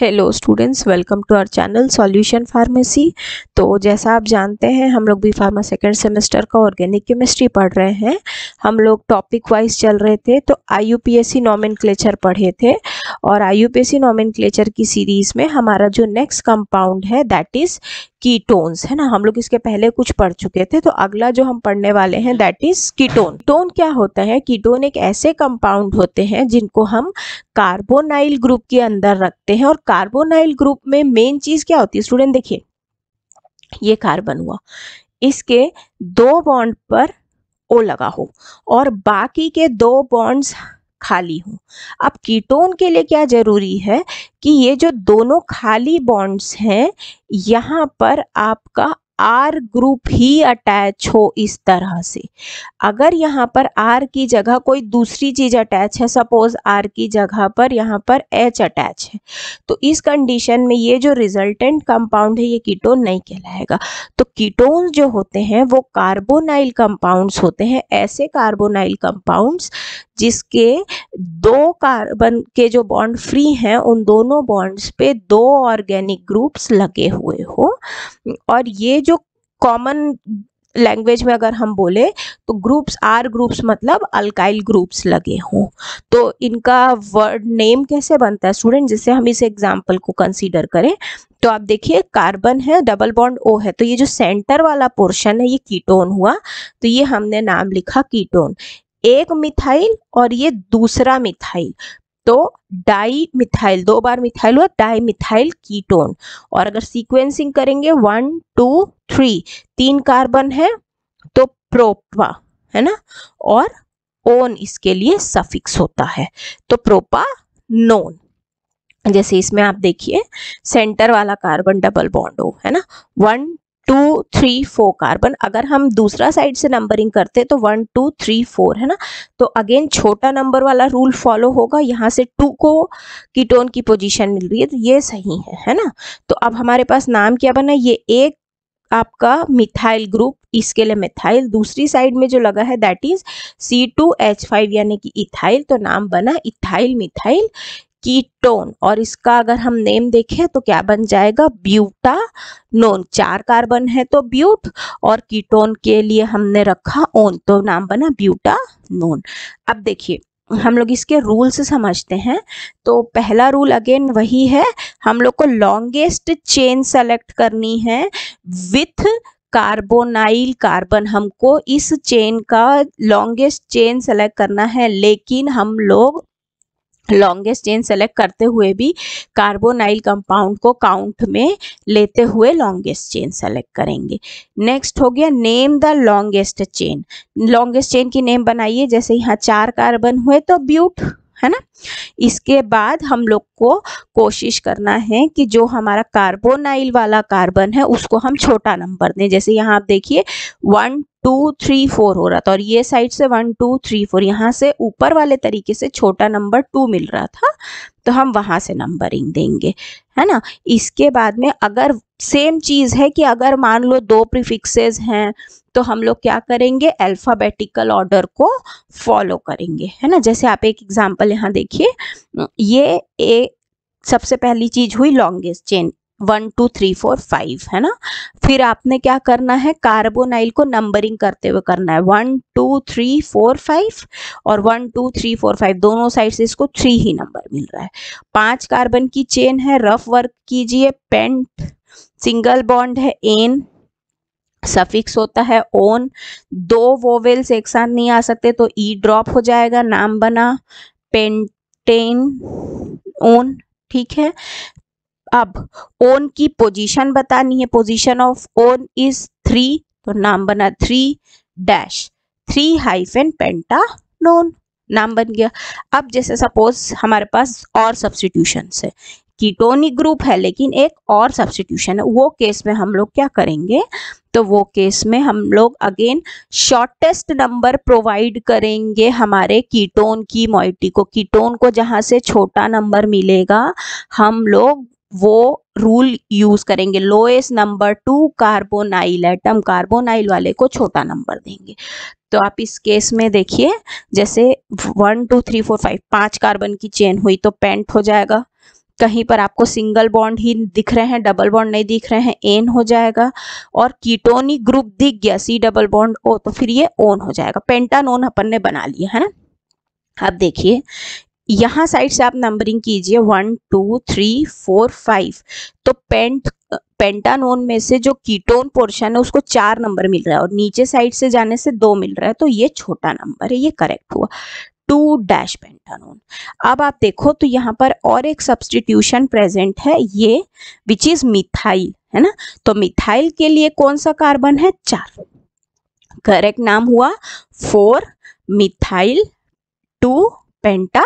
hello students welcome to our channel solution pharmacy तो जैसा आप जानते हैं हम लोग बी फार्मा सेकेंड सेमेस्टर का ऑर्गेनिक केमिस्ट्री पढ़ रहे हैं हम लोग टॉपिक वाइज चल रहे थे तो I U P S C नॉमिन पढ़े थे और आयुपेसी नोमेनक्लेचर की सीरीज़ में हमारा जो नेक्स्ट कंपाउंड है दैट इज़ कीटोन्स है ना हम लोग इसके पहले कुछ पढ़ चुके थे तो अगला जो हम पढ़ने वाले हैं दैट इज कीटोन टोन क्या होता है कीटोन एक ऐसे कंपाउंड होते हैं जिनको हम कार्बोनाइल ग्रुप के अंदर रखते हैं और कार्बोनाइल ग्रुप में मेन चीज क्या होती है स्टूडेंट देखिए ये कार्बन हुआ इसके दो बॉन्ड पर ओ लगा हो और बाकी के दो बॉन्ड्स खाली हूँ अब कीटोन के लिए क्या ज़रूरी है कि ये जो दोनों खाली बॉन्ड्स हैं यहाँ पर आपका आर ग्रुप ही अटैच हो इस तरह से अगर यहाँ पर आर की जगह कोई दूसरी चीज़ अटैच है सपोज आर की जगह पर यहाँ पर एच अटैच है तो इस कंडीशन में ये जो रिजल्टेंट कंपाउंड है ये कीटोन नहीं कहलाएगा तो कीटोन्स जो होते हैं वो कार्बोनाइल कंपाउंड्स होते हैं ऐसे कार्बोनाइल कंपाउंड्स जिसके दो कार्बन के जो बॉन्ड फ्री हैं उन दोनों बॉन्ड्स पे दो ऑर्गेनिक ग्रुप्स लगे हुए हो और ये कॉमन लैंग्वेज में अगर हम बोले तो ग्रुप्स आर ग्रुप्स मतलब अल्काइल ग्रुप्स लगे हों तो इनका वर्ड नेम कैसे बनता है स्टूडेंट जिससे हम इस एग्जाम्पल को कंसीडर करें तो आप देखिए कार्बन है डबल बॉन्ड ओ है तो ये जो सेंटर वाला पोर्शन है ये कीटोन हुआ तो ये हमने नाम लिखा कीटोन एक मिथाइल और ये दूसरा मिथाइल तो डाई मिथाइल दो बार मिथाइल हुआ डाई मिथाइल कीटोन और अगर सीक्वेंसिंग करेंगे वन टू थ्री तीन कार्बन है तो प्रोपा है ना और ओन इसके लिए सफिक्स होता है तो प्रोपा नोन जैसे इसमें आप देखिए सेंटर वाला कार्बन डबल बॉन्ड हो है ना one two three four carbon अगर हम दूसरा साइड से नंबरिंग करते तो वन टू थ्री फोर है ना तो अगेन छोटा नंबर वाला रूल फॉलो होगा यहाँ से टू को कीटोन की पोजीशन मिल रही है तो ये सही है है ना तो अब हमारे पास नाम क्या बना ये एक आपका मिथाइल ग्रुप इसके लिए मिथाइल दूसरी साइड में जो लगा है that is C two H five यानी कि इथाइल तो नाम बना इथाइल मिथाइल कीटोन और इसका अगर हम नेम देखें तो क्या बन जाएगा ब्यूटा नोन चार कार्बन है तो ब्यूट और कीटोन के लिए हमने रखा ओन तो नाम बना ब्यूटा नोन अब देखिए हम लोग इसके रूल्स समझते हैं तो पहला रूल अगेन वही है हम लोग को लॉन्गेस्ट चेन सेलेक्ट करनी है विथ कार्बोनाइल कार्बन हमको इस चेन का लॉन्गेस्ट चेन सेलेक्ट करना है लेकिन हम लोग लॉन्गेस्ट चेन सेलेक्ट करते हुए भी कार्बोनाइल कंपाउंड को काउंट में लेते हुए लॉन्गेस्ट चेन सेलेक्ट करेंगे नेक्स्ट हो गया name the longest chain longest chain की नेम बनाइए जैसे यहाँ चार कार्बन हुए तो ब्यूट है ना इसके बाद हम लोग को कोशिश करना है कि जो हमारा कार्बोनाइल वाला कार्बन है उसको हम छोटा नंबर दें जैसे यहाँ आप देखिए वन टू थ्री फोर हो रहा था और ये साइड से वन टू थ्री फोर यहाँ से ऊपर वाले तरीके से छोटा नंबर टू मिल रहा था तो हम वहाँ से नंबरिंग देंगे है ना इसके बाद में अगर सेम चीज़ है कि अगर मान लो दो प्रीफिक्सेस हैं तो हम लोग क्या करेंगे अल्फ़ाबेटिकल ऑर्डर को फॉलो करेंगे है ना जैसे आप एक एग्जांपल यहाँ देखिए ये ए सबसे पहली चीज़ हुई longest chain one two three four five है ना फिर आपने क्या करना है कार्बोनाइल को नंबरिंग करते हुए करना है one two three four five और one two three four five दोनों साइड से इसको थ्री ही नंबर मिल रहा है पांच कार्बन की चेन है रफ वर्क कीजिए पेंट सिंगल बॉन्ड है एन सफिक्स होता है ओन दो वोवेल्स एक साथ नहीं आ सकते तो ई ड्रॉप हो जाएगा नाम बना पेंटेन ओन ठीक है अब ओन की पोजीशन बतानी है position of one is three तो नाम बना three dash three hyphen pentanone नाम बन गया अब जैसे सपोज हमारे पास और सब्सटीट्यूशन है कीटोनिक ग्रुप है लेकिन एक और सब्सटीट्यूशन है वो केस में हम लोग क्या करेंगे तो वो केस में हम लोग अगेन शॉर्टेस्ट नंबर प्रोवाइड करेंगे हमारे कीटोन की मोइटी को कीटोन को जहाँ से छोटा नंबर मिलेगा हम लोग वो रूल यूज करेंगे lowest number to carbonyl atom carbonyl वाले को छोटा नंबर देंगे तो आप इस केस में देखिए जैसे one two three four five पांच कार्बन की चेन हुई तो पेंट हो जाएगा कहीं पर आपको सिंगल बॉन्ड ही दिख रहे हैं डबल बॉन्ड नहीं दिख रहे हैं एन हो जाएगा और कीटोनी ग्रुप दिख गया सी डबल बॉन्ड ओ तो फिर ये ओन हो जाएगा पेंटानोन अपन ने बना लिया है ना अब देखिए यहाँ साइड से आप नंबरिंग कीजिए one two three four five तो पेंट पेंटानोन में से जो कीटोन पोर्शन है उसको चार नंबर मिल रहा है और नीचे साइड से जाने से दो मिल रहा है तो ये छोटा नंबर है ये करेक्ट हुआ टू डैश पेंटानोन अब आप देखो तो यहाँ पर और एक सब्सटीट्यूशन प्रेजेंट है ये विच इज मिथाइल है ना तो मिथाइल के लिए कौन सा कार्बन है चार करेक्ट नाम हुआ four methyl two 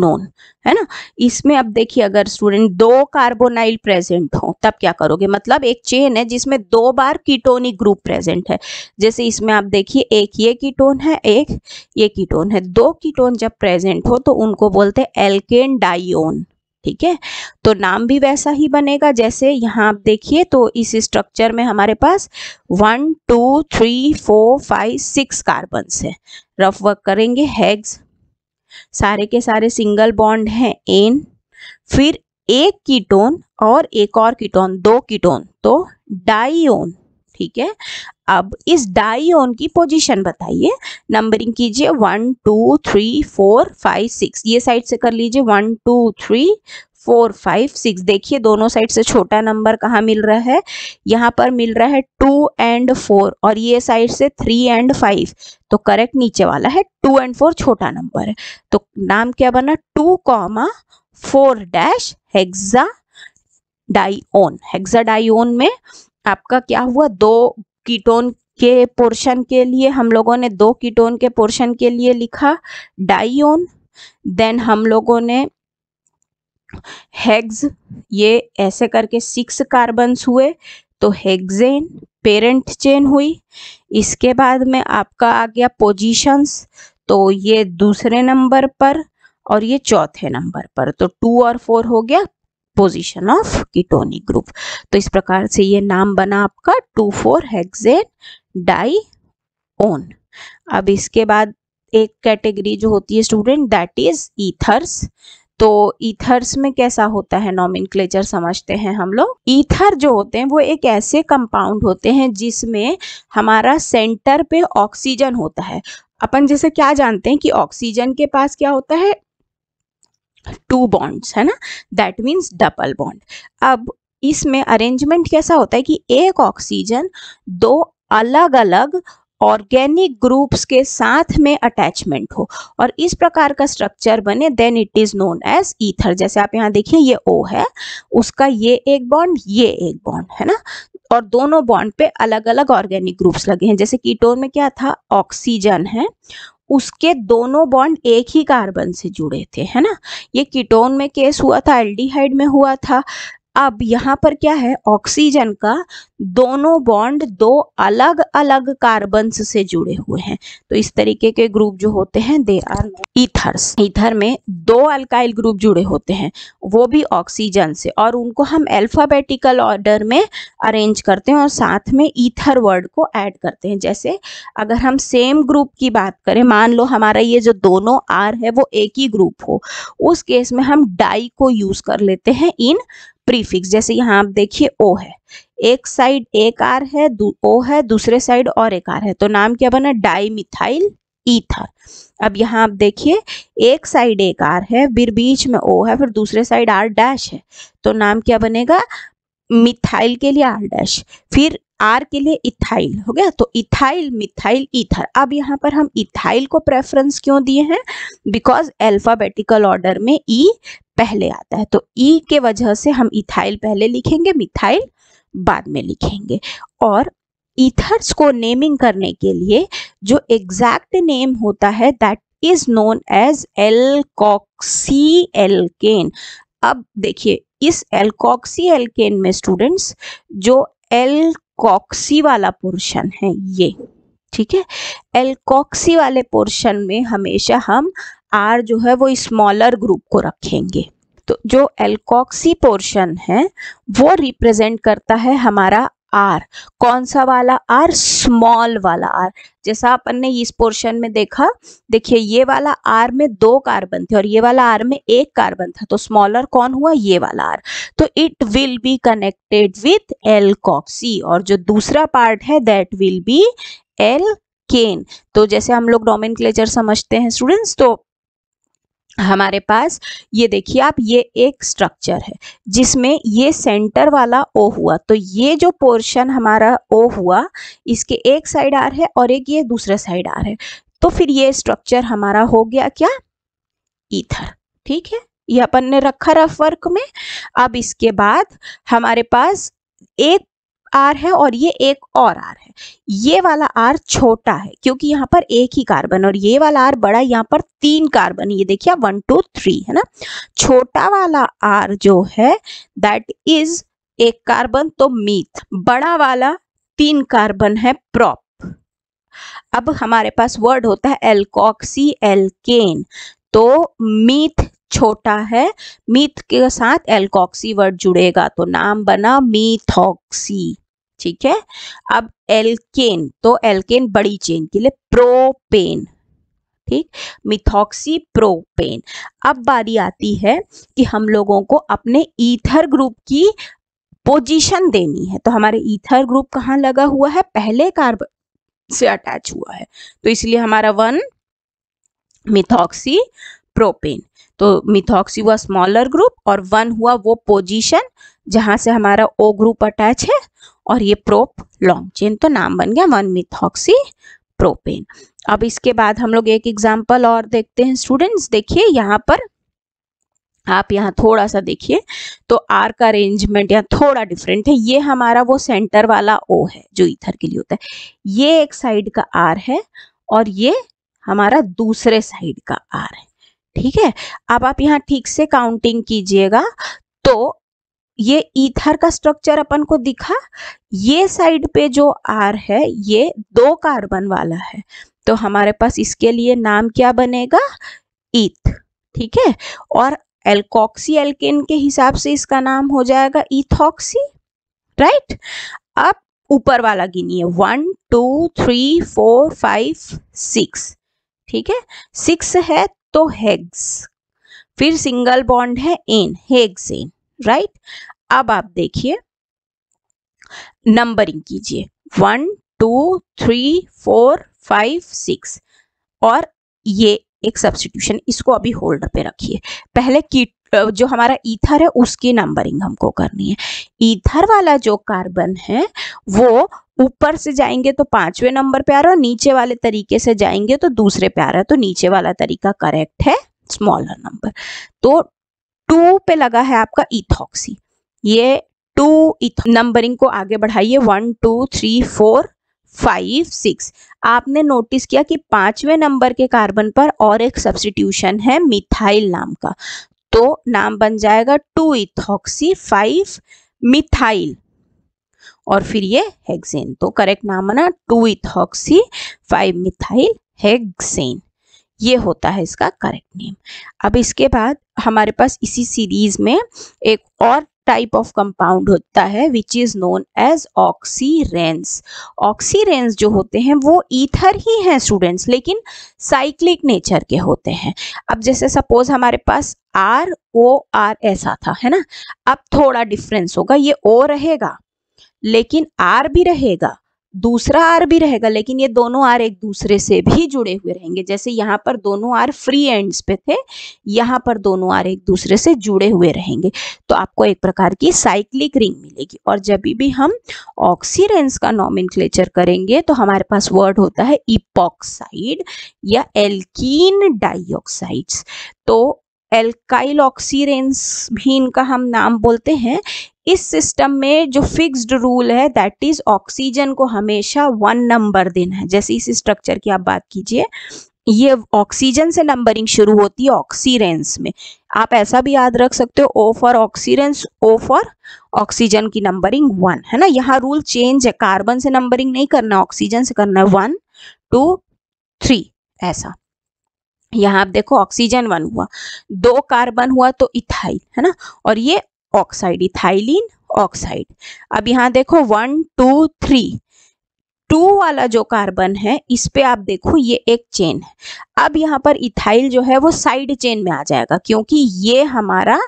pentanone है ना इसमें अब देखिए अगर स्टूडेंट दो कार्बोनाइल प्रेजेंट हो तब क्या करोगे मतलब एक चेन है जिसमें दो बार कीटोनिक ग्रुप प्रेजेंट है जैसे इसमें आप देखिए एक ये कीटोन है एक ये कीटोन है दो कीटोन जब प्रेजेंट हो तो उनको बोलते हैं एल्केन डाइन ठीक है तो नाम भी वैसा ही बनेगा जैसे यहाँ आप देखिए तो इस स्ट्रक्चर में हमारे पास one two three four five six carbons है रफ वर्क करेंगे हेग्स सारे के सारे सिंगल बॉन्ड हैं एन फिर एक कीटोन और एक और कीटोन दो कीटोन तो डाइओन ठीक है अब इस डाइओन की पोजीशन बताइए नंबरिंग कीजिए one two three four five six ये साइड से कर लीजिए one two three four five six देखिए दोनों साइड से छोटा नंबर कहाँ मिल रहा है यहाँ पर मिल रहा है टू एंड फोर और ये साइड से थ्री एंड फाइव तो करेक्ट नीचे वाला है टू एंड फोर छोटा नंबर है तो नाम क्या बना two comma four dash hexa dione dione में आपका क्या हुआ दो कीटोन के पोर्शन के लिए हम लोगों ने दो कीटोन के पोर्शन के लिए लिखा डाइओन देन हम लोगों ने हेग्स ये ऐसे करके सिक्स कार्बन्स हुए तो हेग्जेन पेरेंट चेन हुई इसके बाद में आपका आ गया पोजीशंस तो ये दूसरे नंबर पर और ये चौथे नंबर पर तो टू और फोर हो गया पोजीशन ऑफ कीटोनिक ग्रुप तो इस प्रकार से ये नाम बना आपका two four hexane dione अब इसके बाद एक कैटेगरी जो होती है स्टूडेंट दैट इज ईथर्स तो ईथर्स में कैसा होता है नॉमिन समझते हैं हम लोग ईथर जो होते हैं वो एक ऐसे कंपाउंड होते हैं जिसमें हमारा सेंटर पे ऑक्सीजन होता है अपन जैसे क्या जानते हैं कि ऑक्सीजन के पास क्या होता है टू बॉन्ड्स है ना दैट मीन्स डबल बॉन्ड अब इसमें अरेंजमेंट कैसा होता है कि एक ऑक्सीजन दो अलग अलग ऑर्गेनिक ग्रुप्स के साथ में अटैचमेंट हो और इस प्रकार का स्ट्रक्चर बने then it is known as ether जैसे आप यहाँ देखिए ये ओ है उसका ये एक बॉन्ड ये एक बॉन्ड है ना और दोनों बॉन्ड पे अलग अलग ऑर्गेनिक ग्रुप्स लगे हैं जैसे कीटोन में क्या था ऑक्सीजन है उसके दोनों बॉन्ड एक ही कार्बन से जुड़े थे है ना ये कीटोन में केस हुआ था एल्डिहाइड में हुआ था अब यहाँ पर क्या है ऑक्सीजन का दोनों बॉन्ड दो अलग अलग कार्बन से जुड़े हुए हैं तो इस तरीके के ग्रुप जो होते हैं दे आर इथर्स इथर में दो अल्काइल ग्रुप जुड़े होते हैं वो भी ऑक्सीजन से और उनको हम अल्फाबेटिकल ऑर्डर में अरेंज करते हैं और साथ में ईथर वर्ड को ऐड करते हैं जैसे अगर हम सेम ग्रुप की बात करें मान लो हमारा ये जो दोनों आर है वो एक ही ग्रुप हो उस केस में हम डाई को यूज कर लेते हैं इन प्रीफिक्स जैसे यहाँ आप देखिए ओ है एक साइड एक आर है ओ है दूसरे साइड और एक आर है तो नाम क्या बना डाईमिथाइल ईथर अब यहाँ आप देखिए एक साइड एक आर है फिर बीच में ओ है फिर दूसरे साइड आर डैश है तो नाम क्या बनेगा मिथाइल के लिए आर डैश फिर आर के लिए इथाइल हो गया तो इथाइल मिथाइल ईथर अब यहाँ पर हम इथाइल को प्रेफरेंस क्यों दिए हैं बिकॉज अल्फाबेटिकल ऑर्डर में ई e पहले आता है तो ई e के वजह से हम इथाइल पहले लिखेंगे मिथाइल बाद में लिखेंगे और ईथर्स को नेमिंग करने के लिए जो एग्जैक्ट नेम होता है that is known as alkoxy alkane अब देखिए इस एलकॉक्सी एलकेन में स्टूडेंट्स जो एलकॉक्सी वाला पोर्शन है ये ठीक है एलकॉक्सी वाले पोर्शन में हमेशा हम आर जो है वो स्मॉलर ग्रुप को रखेंगे तो जो एल्कोक्सी पोर्शन है वो रिप्रेजेंट करता है हमारा आर कौन सा वाला आर स्मॉल वाला आर जैसा अपन ने इस पोर्शन में देखा देखिए ये वाला आर में दो कार्बन थे और ये वाला आर में एक कार्बन था तो स्मॉलर कौन हुआ ये वाला आर तो it will be connected with alkoxy और जो दूसरा पार्ट है that will be alkane तो जैसे हम लोग डोमिन समझते हैं स्टूडेंट्स तो हमारे पास ये देखिए आप ये एक स्ट्रक्चर है जिसमें ये सेंटर वाला ओ हुआ तो ये जो पोर्शन हमारा ओ हुआ इसके एक साइड आर है और एक ये दूसरा साइड आर है तो फिर ये स्ट्रक्चर हमारा हो गया क्या ईथर ठीक है ये अपन ने रखा रफ वर्क में अब इसके बाद हमारे पास एक आर है और ये एक और आर है ये वाला आर छोटा है क्योंकि यहाँ पर एक ही कार्बन और ये वाला आर बड़ा यहाँ पर तीन कार्बन ये देखिए वन टू थ्री है ना छोटा वाला आर जो है दैट इज एक कार्बन तो मीथ बड़ा वाला तीन कार्बन है प्रॉप अब हमारे पास वर्ड होता है एल्कोक्सी एल्केन तो मीथ छोटा है मीथ के साथ एल्कोक्सी वर्ड जुड़ेगा तो नाम बना मीथॉक्सी ठीक है अब एल्केन तो एल्केन बड़ी चेन के लिए प्रोपेन ठीक मिथॉक्सी प्रोपेन अब बारी आती है कि हम लोगों को अपने ईथर ग्रुप की पोजीशन देनी है तो हमारे ईथर ग्रुप कहाँ लगा हुआ है पहले कार्बन से अटैच हुआ है तो इसलिए हमारा वन मिथॉक्सी प्रोपेन तो मिथॉक्सी हुआ स्मॉलर ग्रुप और वन हुआ वो पोजीशन जहाँ से हमारा ओ ग्रुप अटैच है और ये प्रोप लॉन्ग चेन तो नाम बन गया वन मिथॉक्सी प्रोपेन अब इसके बाद हम लोग एक एग्जाम्पल और देखते हैं स्टूडेंट्स देखिए यहाँ पर आप यहाँ थोड़ा सा देखिए तो आर का अरेंजमेंट यहाँ थोड़ा डिफरेंट है ये हमारा वो सेंटर वाला ओ है जो इथर के लिए होता है ये एक साइड का आर है और ये हमारा दूसरे साइड का आर है ठीक है अब आप यहाँ ठीक से काउंटिंग कीजिएगा तो ये ईथर का स्ट्रक्चर अपन को दिखा ये साइड पे जो आर है ये दो कार्बन वाला है तो हमारे पास इसके लिए नाम क्या बनेगा ईथ ठीक है और एल्कोक्सी एल्केन के हिसाब से इसका नाम हो जाएगा इथोक्सी राइट अब ऊपर वाला गिनिए one two three four five six ठीक है सिक्स है तो हेग्स फिर सिंगल बॉन्ड है एन हेग्स एन राइट अब आप देखिए नंबरिंग कीजिए one two three four five six और ये एक सब्सटीट्यूशन इसको अभी होल्ड पे रखिए पहले की जो हमारा ईथर है उसकी नंबरिंग हमको करनी है ईथर वाला जो कार्बन है वो ऊपर से जाएंगे तो पांचवे नंबर पे आ रहा है नीचे वाले तरीके से जाएंगे तो दूसरे पे आ रहा है तो नीचे वाला तरीका करेक्ट है स्मॉलर नंबर तो टू पे लगा है आपका इथॉक्सी ये टू नंबरिंग को आगे बढ़ाइए one two three four five six आपने नोटिस किया कि पांचवें नंबर के कार्बन पर और एक सब्सटीट्यूशन है मिथाइल नाम का तो नाम बन जाएगा टू इथॉक्सी फाइव मिथाइल और फिर ये हेक्सेन तो करेक्ट नाम बना two ethoxy five methyl hexane ये होता है इसका करेक्ट नेम अब इसके बाद हमारे पास इसी सीरीज में एक और टाइप ऑफ कंपाउंड होता है which is known as oxiranes oxiranes जो होते हैं वो ईथर ही हैं स्टूडेंट्स लेकिन साइक्लिक नेचर के होते हैं अब जैसे सपोज हमारे पास आर ओ आर ऐसा था है ना अब थोड़ा डिफरेंस होगा ये ओ रहेगा लेकिन आर भी रहेगा दूसरा आर भी रहेगा लेकिन ये दोनों आर एक दूसरे से भी जुड़े हुए रहेंगे जैसे यहाँ पर दोनों आर फ्री एंड्स पे थे यहाँ पर दोनों आर एक दूसरे से जुड़े हुए रहेंगे तो आपको एक प्रकार की साइक्लिक रिंग मिलेगी और जब भी हम ऑक्सीरेंस का नॉमिन करेंगे तो हमारे पास वर्ड होता है इपॉक्साइड या एल्कीन डाइऑक्साइड्स तो एल्काइल ऑक्सीरेंस भी इनका हम नाम बोलते हैं इस सिस्टम में जो फिक्स्ड रूल है दैट इज ऑक्सीजन को हमेशा वन नंबर देना है जैसे इस स्ट्रक्चर की आप बात कीजिए ये ऑक्सीजन से नंबरिंग शुरू होती है ऑक्सीरेंस में आप ऐसा भी याद रख सकते हो O for oxiranes O for oxygen की नंबरिंग वन है ना यहाँ रूल चेंज है कार्बन से नंबरिंग नहीं करना ऑक्सीजन से करना है वन टू थ्री ऐसा यहाँ आप देखो ऑक्सीजन वन हुआ दो कार्बन हुआ तो इथाइल है ना और ये ऑक्साइड इथाइलिन ऑक्साइड अब यहाँ देखो वन टू थ्री टू वाला जो कार्बन है इस पे आप देखो ये एक चेन है अब यहाँ पर इथाइल जो है वो साइड चेन में आ जाएगा क्योंकि ये हमारा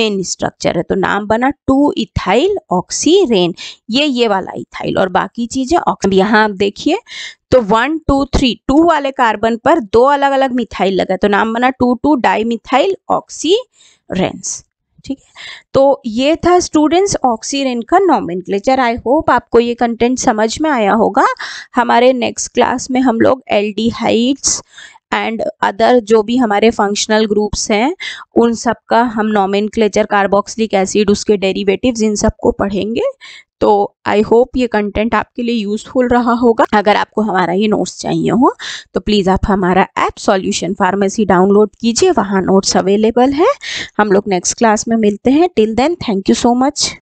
मेन स्ट्रक्चर है तो नाम बना टू इथाइल ऑक्सीरेन ये ये वाला इथाइल और बाकी चीजें ऑक्सी यहाँ आप देखिए तो वन टू थ्री टू वाले कार्बन पर दो अलग अलग मिथाइल लगा तो नाम बना two two dimethyl oxiranes ठीक है तो ये था स्टूडेंट्स ऑक्सीरेन का नॉमिन आई होप आपको ये कंटेंट समझ में आया होगा हमारे नेक्स्ट क्लास में हम लोग aldehydes and other जो भी हमारे फंक्शनल ग्रुप्स हैं उन सब का हम नॉमिन क्लेचर कार्बोक्सिलिक एसिड उसके डेरिवेटिव्स इन सब को पढ़ेंगे तो आई होप ये कंटेंट आपके लिए यूज़फुल रहा होगा अगर आपको हमारा ये नोट्स चाहिए हो तो प्लीज़ आप हमारा ऐप सॉल्यूशन फार्मेसी डाउनलोड कीजिए वहाँ नोट्स अवेलेबल है हम लोग नेक्स्ट क्लास में मिलते हैं till then thank you so much